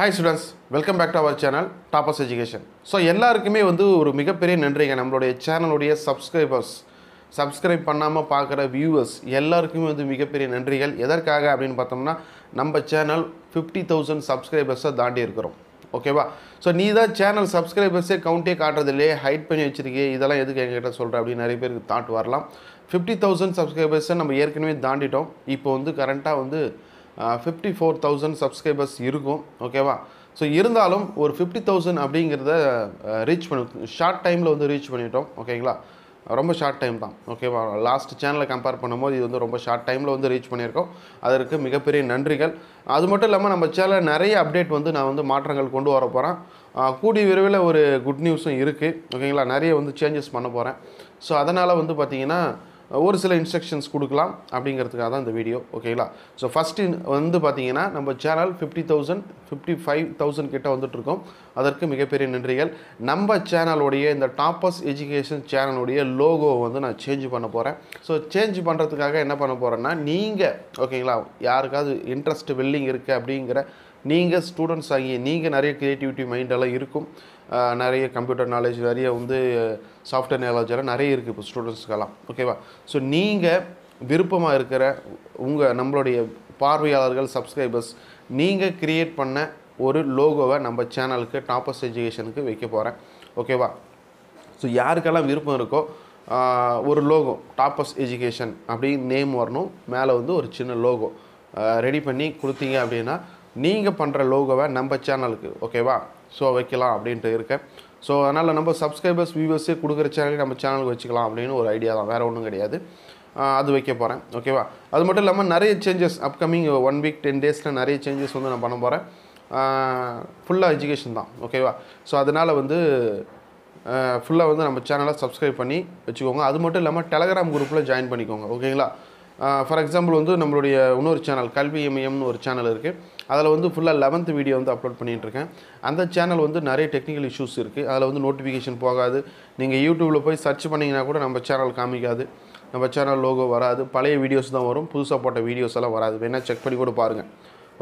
hi students welcome back to our channel toppers education so எல்லாருக்குமே வந்து ஒரு மிகப்பெரிய நன்றிங்க நம்மளுடைய சேனலுடைய சப்ஸ்கிரைபர்ஸ் சப்ஸ்கிரைப் பண்ணாமல் பார்க்குற வியூவர்ஸ் எல்லாருக்குமே வந்து மிகப்பெரிய நன்றிகள் எதற்காக அப்படின்னு பார்த்தோம்னா நம்ம சேனல் ஃபிஃப்டி தௌசண்ட் சப்ஸ்கிரைபர்ஸை தாண்டி இருக்கிறோம் ஓகேவா ஸோ நீ தான் சேனல் சப்ஸ்கிரைபர்ஸே கவுண்டே காட்டுறதில்லையே ஹைட் பண்ணி வச்சுருக்கே இதெல்லாம் எதுக்கு எங்ககிட்ட சொல்கிற அப்படின்னு நிறைய பேருக்கு தாட் வரலாம் ஃபிஃப்டி தௌசண்ட் சப்ஸ்கிரைபர்ஸை நம்ம ஏற்கனவே தாண்டிட்டோம் இப்போ வந்து கரண்ட்டாக வந்து ஃபிஃப்டி ஃபோர் தௌசண்ட் சப்ஸ்கிரைபர்ஸ் இருக்கும் ஓகேவா ஸோ இருந்தாலும் ஒரு ஃபிஃப்டி தௌசண்ட் அப்படிங்கிறத ரீச் பண்ணி ஷார்ட் டைமில் வந்து ரீச் பண்ணிட்டோம் ஓகேங்களா ரொம்ப ஷார்ட் டைம் தான் ஓகேவா லாஸ்ட் சேனலை கம்பேர் பண்ணும்போது இது வந்து ரொம்ப ஷார்ட் டைமில் வந்து ரீச் பண்ணியிருக்கோம் அதற்கு மிகப்பெரிய நன்றிகள் அது மட்டும் இல்லாமல் நம்ம சேனலில் நிறைய அப்டேட் வந்து நான் வந்து மாற்றங்கள் கொண்டு வர போகிறேன் கூடிய விரைவில் ஒரு குட் நியூஸும் இருக்குது ஓகேங்களா நிறைய வந்து சேஞ்சஸ் பண்ண போகிறேன் ஸோ அதனால் வந்து பார்த்திங்கன்னா ஒரு சில இன்ஸ்ட்ரக்ஷன்ஸ் கொடுக்கலாம் அப்படிங்கிறதுக்காக தான் இந்த வீடியோ ஓகேங்களா ஸோ ஃபஸ்ட்டு வந்து பார்த்திங்கன்னா நம்ம channel fifty thousand fifty five thousand கிட்ட வந்துட்டுருக்கோம் அதற்கு மிகப்பெரிய நன்றிகள் நம்ம சேனலுடைய இந்த டாப்பஸ் எஜுகேஷன் சேனலுடைய லோகோ வந்து நான் சேஞ்ச் பண்ண போகிறேன் ஸோ சேஞ்ச் பண்ணுறதுக்காக என்ன பண்ண போகிறேன்னா நீங்கள் ஓகேங்களா யாருக்காவது இன்ட்ரெஸ்ட் வெல்லிங் இருக்குது அப்படிங்கிற நீங்கள் ஸ்டூடெண்ட்ஸ் ஆகி நீங்கள் நிறைய க்ரியேட்டிவிட்டி மைண்டெல்லாம் இருக்கும் நிறைய கம்ப்யூட்டர் நாலேஜ் நிறைய வந்து சாஃப்ட்வேர் நாலேஜ் எல்லாம் நிறைய இருக்குது இப்போ ஸ்டூடெண்ட்ஸ்க்கெல்லாம் ஓகேவா ஸோ நீங்கள் விருப்பமாக இருக்கிற உங்கள் நம்மளுடைய பார்வையாளர்கள் சப்ஸ்கிரைபர்ஸ் நீங்கள் க்ரியேட் பண்ண ஒரு லோகோவை நம்ம சேனலுக்கு டாப்பர்ஸ் எஜுகேஷனுக்கு வைக்க போகிறேன் ஓகேவா ஸோ யாருக்கெல்லாம் விருப்பம் இருக்கோ ஒரு லோகோ டாப்பஸ் எஜுகேஷன் அப்படின்னு நேம் வரணும் மேலே வந்து ஒரு சின்ன லோகோ ரெடி பண்ணி கொடுத்தீங்க அப்படின்னா நீங்கள் பண்ணுற லோகோவை நம்ம சேனலுக்கு ஓகேவா ஸோ வைக்கலாம் அப்படின்ட்டு இருக்கேன் ஸோ அதனால் நம்ம சப்ஸ்கிரைபர்ஸ் வியூவர்ஸே கொடுக்குற சேனலே நம்ம சேனலுக்கு வச்சுக்கலாம் அப்படின்னு ஒரு ஐடியா தான் வேறு ஒன்றும் கிடையாது அது வைக்க போகிறேன் ஓகேவா அது மட்டும் இல்லாமல் நிறைய changes upcoming one week ten டேஸில் நிறைய சேஞ்சஸ் வந்து நான் பண்ண போகிறேன் ஃபுல்லாக எஜுகேஷன் தான் ஓகேவா ஸோ அதனால் வந்து ஃபுல்லாக வந்து நம்ம சேனலை சப்ஸ்கிரைப் பண்ணி வச்சுக்கோங்க அது மட்டும் இல்லாமல் டெலகிராம் குரூப்பில் ஜாயின் பண்ணிக்கோங்க ஓகேங்களா ஃபார் எக்ஸாம்பிள் வந்து நம்மளுடைய இன்னொரு சேனல் கல்வி இமயம்னு ஒரு சேனல் இருக்குது அதில் வந்து ஃபுல்லாக லெவன்த் வீடியோ வந்து அப்லோட் பண்ணிகிட்ருக்கேன் அந்த சேனல் வந்து நிறைய டெக்னிக்கல் இஷ்யூஸ் இருக்குது அதில் வந்து நோட்டிஃபிகேஷன் போகாது நீங்கள் யூடியூப்பில் போய் சர்ச் பண்ணிங்கன்னா கூட நம்ம சேனல் காமிக்காது நம்ம சேனல் லோகோ வராது பழைய வீடியோஸ் தான் வரும் புதுசாக போட்ட வீடியோஸ் எல்லாம் வராது வேணால் செக் பண்ணி கூட பாருங்கள்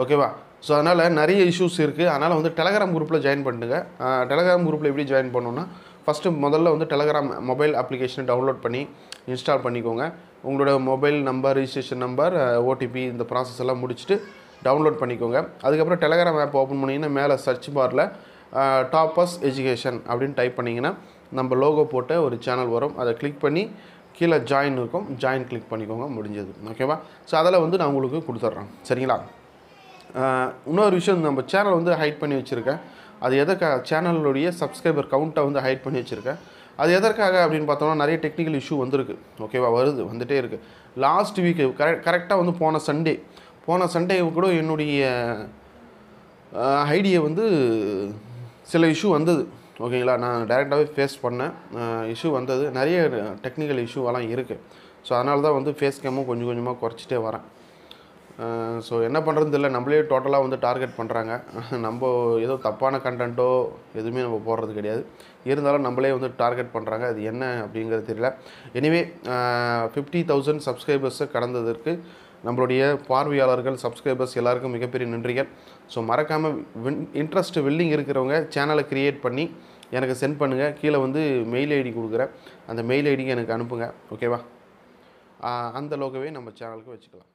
ஓகேவா ஸோ அதனால் நிறைய இஷ்யூஸ் இருக்குது அதனால் வந்து டெலகிராம் குரூப்பில் ஜாயின் பண்ணுங்கள் டெலகிராம் குரூப்பில் எப்படி ஜாயின் பண்ணோன்னா ஃபஸ்ட்டு முதல்ல வந்து டெலகிராம் மொபைல் அப்ளிகேஷனை டவுன்லோட் பண்ணி இன்ஸ்டால் பண்ணிக்கோங்க உங்களோட mobile number registration number OTP இந்த ப்ராசஸ் எல்லாம் முடிச்சுட்டு டவுன்லோட் பண்ணிக்கோங்க அதுக்கப்புறம் டெலகிராம் ஆப் ஓப்பன் பண்ணிங்கன்னா மேலே சர்ச் பாரில் டாப்பர்ஸ் எஜுகேஷன் அப்படின்னு டைப் பண்ணிங்கன்னா நம்ம லோகோ போட்ட ஒரு சேனல் வரும் அதை கிளிக் பண்ணி கீழே ஜாயின் இருக்கும் ஜாயின் கிளிக் பண்ணிக்கோங்க முடிஞ்சது ஓகேவா ஸோ அதில் வந்து நான் உங்களுக்கு கொடுத்துட்றேன் சரிங்களா இன்னொரு விஷயம் நம்ம சேனல் வந்து ஹைட் பண்ணி வச்சுருக்கேன் அது எதற்காக சேனலுடைய சப்ஸ்கிரைபர் கவுண்ட்டை வந்து ஹைட் பண்ணி வச்சுருக்கேன் அது எதற்காக அப்படின்னு பார்த்தோம்னா நிறைய டெக்னிக்கல் இஷ்யூ வந்திருக்கு ஓகேவா வருது வந்துகிட்டே இருக்குது லாஸ்ட் வீக்கு கரெக்ட் கரெக்டாக வந்து போன சண்டே போன சண்டே கூட என்னுடைய ஐடியை வந்து சில இஷ்யூ வந்தது ஓகேங்களா நான் டைரெக்டாகவே ஃபேஸ் பண்ணேன் இஷ்யூ வந்தது நிறைய டெக்னிக்கல் இஷ்யூவெல்லாம் இருக்குது ஸோ அதனால தான் வந்து ஃபேஸ் கேமும் கொஞ்சம் கொஞ்சமாக குறைச்சிட்டே வரேன் ஸோ என்ன பண்ணுறதுன்னு தெரியல நம்மளே டோட்டலாக வந்து டார்கெட் பண்ணுறாங்க நம்ம ஏதோ தப்பான கண்டென்ட்டோ எதுவுமே நம்ம போடுறது கிடையாது இருந்தாலும் நம்மளே வந்து டார்கெட் பண்ணுறாங்க அது என்ன அப்படிங்கிறது தெரியல எனிவே ஃபிஃப்டி தௌசண்ட் சப்ஸ்கிரைபர்ஸை கடந்ததற்கு நம்மளுடைய பார்வையாளர்கள் சப்ஸ்கிரைபர்ஸ் எல்லாருக்கும் மிகப்பெரிய நன்றிகள் ஸோ மறக்காமல் வின் இன்ட்ரெஸ்ட் வில்லிங் இருக்கிறவங்க சேனலை க்ரியேட் பண்ணி எனக்கு சென்ட் பண்ணுங்கள் கீழே வந்து மெயில் ஐடி கொடுக்குறேன் அந்த மெயில் ஐடிக்கு எனக்கு அனுப்புங்க ஓகேவா அந்த லோகவே நம்ம சேனலுக்கு வச்சுக்கலாம்